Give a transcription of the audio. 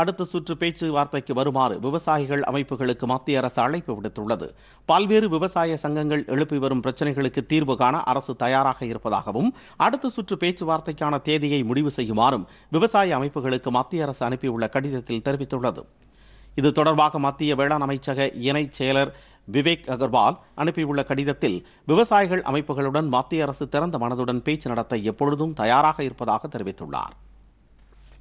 அடுத்த சுற்று பேச்சுவார்த்தைக்கு வருமாறு விவசாயிகள் அமைப்புகளுக்கு மத்திய அரசு அழைப்பு விடுத்துள்ளது பல்வேறு விவசாய சங்கங்கள் எழுப்பி வரும் பிரச்சினைகளுக்கு தீர்வு காண அரசு தயாராக இருப்பதாகவும் அடுத்த சுற்று பேச்சுவார்த்தைக்கான தேதியை முடிவு செய்யுமாறும் விவசாய அமைப்புகளுக்கு மத்திய அரசு அனுப்பியுள்ள கடிதத்தில் தெரிவித்துள்ளது இது தொடர்பாக மத்திய வேளாண் அமைச்சக இணைச் செயலர் விவேக் அகர்வால் அனுப்பியுள்ள கடிதத்தில் விவசாயிகள் அமைப்புகளுடன் மத்திய அரசு திறந்த மனதுடன் பேச்சு நடத்த எப்பொழுதும் தயாராக இருப்பதாக தெரிவித்துள்ளார்